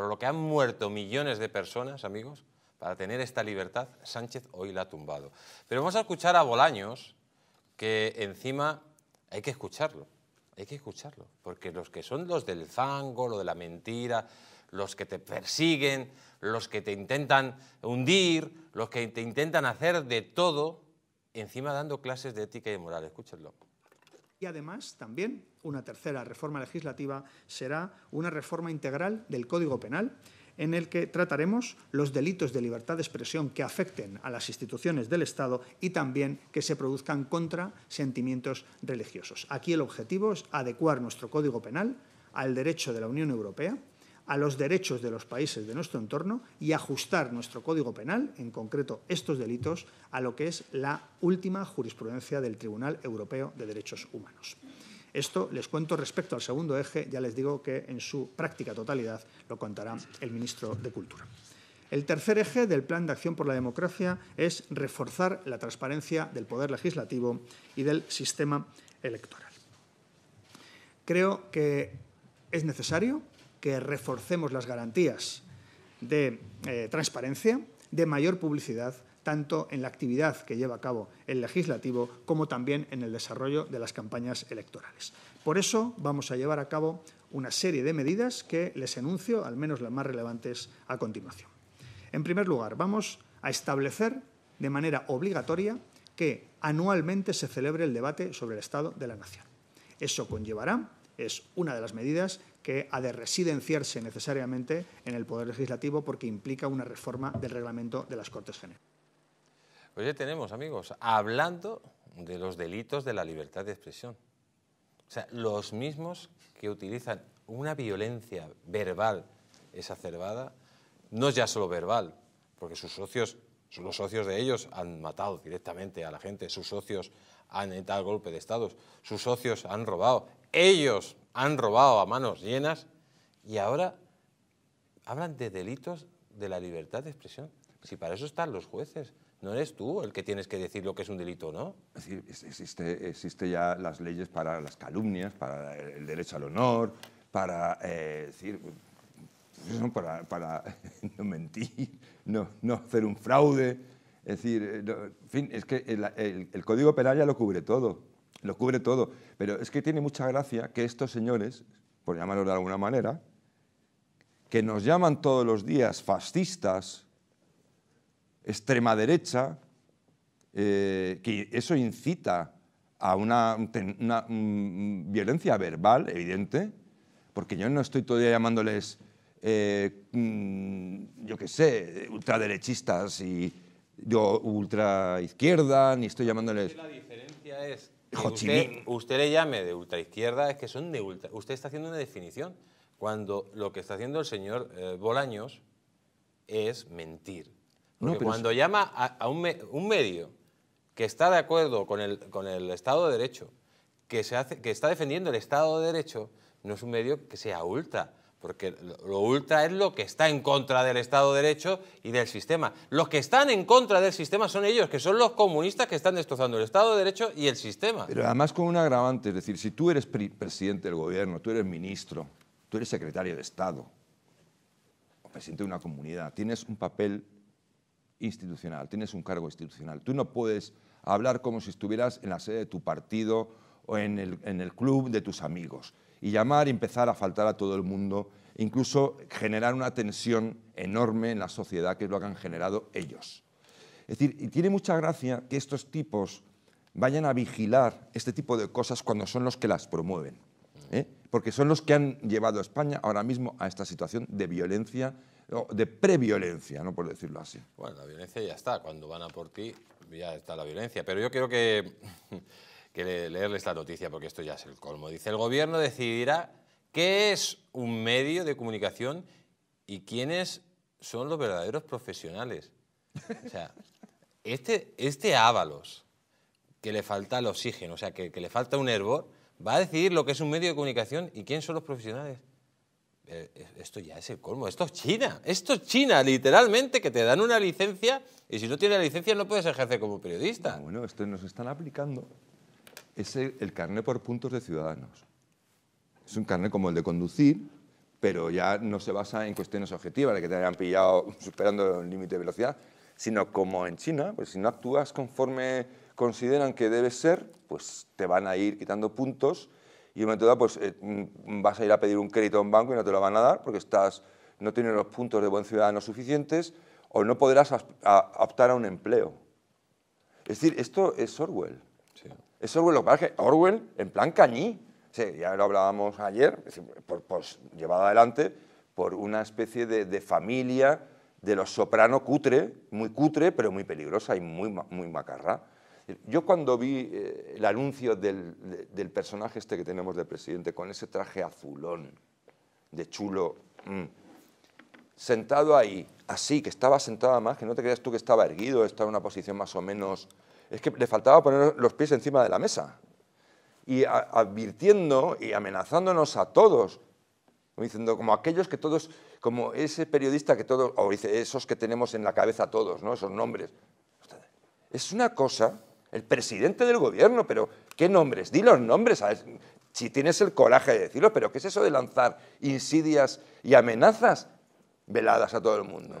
por lo que han muerto millones de personas, amigos, para tener esta libertad, Sánchez hoy la ha tumbado. Pero vamos a escuchar a Bolaños, que encima hay que escucharlo, hay que escucharlo, porque los que son los del fango, lo de la mentira, los que te persiguen, los que te intentan hundir, los que te intentan hacer de todo, encima dando clases de ética y moral, escúchenlo. Y además, también, una tercera reforma legislativa será una reforma integral del Código Penal, en el que trataremos los delitos de libertad de expresión que afecten a las instituciones del Estado y también que se produzcan contra sentimientos religiosos. Aquí el objetivo es adecuar nuestro Código Penal al derecho de la Unión Europea a los derechos de los países de nuestro entorno y ajustar nuestro Código Penal, en concreto estos delitos, a lo que es la última jurisprudencia del Tribunal Europeo de Derechos Humanos. Esto les cuento respecto al segundo eje, ya les digo que en su práctica totalidad lo contará el ministro de Cultura. El tercer eje del Plan de Acción por la Democracia es reforzar la transparencia del poder legislativo y del sistema electoral. Creo que es necesario que reforcemos las garantías de eh, transparencia, de mayor publicidad, tanto en la actividad que lleva a cabo el legislativo como también en el desarrollo de las campañas electorales. Por eso vamos a llevar a cabo una serie de medidas que les enuncio, al menos las más relevantes, a continuación. En primer lugar, vamos a establecer de manera obligatoria que anualmente se celebre el debate sobre el Estado de la Nación. Eso conllevará, es una de las medidas que ha de residenciarse necesariamente en el Poder Legislativo porque implica una reforma del reglamento de las Cortes Generales. Pues tenemos, amigos, hablando de los delitos de la libertad de expresión. O sea, los mismos que utilizan una violencia verbal exacerbada, no es ya solo verbal, porque sus socios, los socios de ellos han matado directamente a la gente, sus socios han dado golpe de Estado, sus socios han robado, ellos han robado a manos llenas y ahora hablan de delitos de la libertad de expresión. Si para eso están los jueces, no eres tú el que tienes que decir lo que es un delito, o ¿no? Es decir, existe, ya las leyes para las calumnias, para el derecho al honor, para eh, decir pues no mentir, no, hacer un fraude. Es decir, fin, es que el Código Penal ya lo cubre todo lo cubre todo. Pero es que tiene mucha gracia que estos señores, por llamarlos de alguna manera, que nos llaman todos los días fascistas, extrema derecha, eh, que eso incita a una, violencia verbal evidente, porque yo no estoy todavía llamándoles, eh, mm, yo qué sé, ultraderechistas y yo ultraizquierda, ni estoy llamándoles... La diferencia es Usted, usted, le llame de ultraizquierda, es que son de ultra. Usted está haciendo una definición cuando lo que está haciendo el señor eh, Bolaños es mentir. cuando llama a, un, un, medio que está de acuerdo con el, con el Estado de Derecho, que, se hace, que está defendiendo el Estado de Derecho, no es un medio que sea ultra. Porque lo ultra es lo que está en contra del Estado de Derecho y del sistema. Los que están en contra del sistema son ellos, que son los comunistas que están destrozando el Estado de Derecho y el sistema. Pero además con un agravante, es decir, si tú eres presidente del gobierno, tú eres ministro, tú eres secretario de Estado, o presidente de una comunidad, tienes un papel institucional, tienes un cargo institucional. Tú no puedes hablar como si estuvieras en la sede de tu partido o en el, en el club de tus amigos. Y llamar y empezar a faltar a todo el mundo, incluso generar una tensión enorme en la sociedad que lo han generado ellos. Es decir, y tiene mucha gracia que estos tipos vayan a vigilar este tipo de cosas cuando son los que las promueven. ¿eh? Porque son los que han llevado a España ahora mismo a esta situación de violencia, de previolencia, ¿no? por decirlo así. Bueno, la violencia ya está, cuando van a por ti ya está la violencia. Pero yo creo que que leerles la noticia porque esto ya es el colmo. Dice, el gobierno decidirá qué es un medio de comunicación y quiénes son los verdaderos profesionales. O sea, este, este Ábalos, que le falta el oxígeno, o sea, que, le falta un hervor, va a decidir lo que es un medio de comunicación y quiénes son los profesionales. Eh, eh, esto ya es el colmo, esto es China, esto es China, literalmente, que te dan una licencia y si no tienes la licencia no puedes ejercer como periodista. bueno, esto nos están aplicando es el carnet por puntos de ciudadanos. Es un carnet como el de conducir, pero ya no se basa en cuestiones objetivas, de que te hayan pillado superando el límite de velocidad, sino como en China, pues si no actúas conforme consideran que debes ser, pues te van a ir quitando puntos y en un momento dado pues, eh, mm, vas a ir a pedir un crédito a un banco y no te lo van a dar porque no tienes los puntos de buen ciudadano suficientes o no podrás optar a un empleo. Es decir, esto es Orwell. Es Orwell, lo que pasa Orwell en plan cañí, ya lo hablábamos ayer, pues, llevado adelante por una especie de, familia de los soprano cutre, muy cutre, pero muy peligrosa y muy, muy macarra. Yo cuando vi eh, el anuncio del, personaje este que tenemos de presidente, con ese traje azulón, de chulo, mm, sentado ahí, así, que estaba sentada más, que no te creas tú que estaba erguido, estaba en una posición más o menos es que le faltaba poner los pies encima de la mesa. Y advirtiendo y amenazándonos a todos, diciendo, como aquellos que todos, como ese periodista que todos, o dice, esos que tenemos en la cabeza todos, ¿no? Esos nombres. Es una cosa, el presidente del gobierno, pero ¿qué nombres? Di los nombres, si tienes el coraje de decirlo, pero ¿qué es eso de lanzar insidias y amenazas veladas a todo el mundo?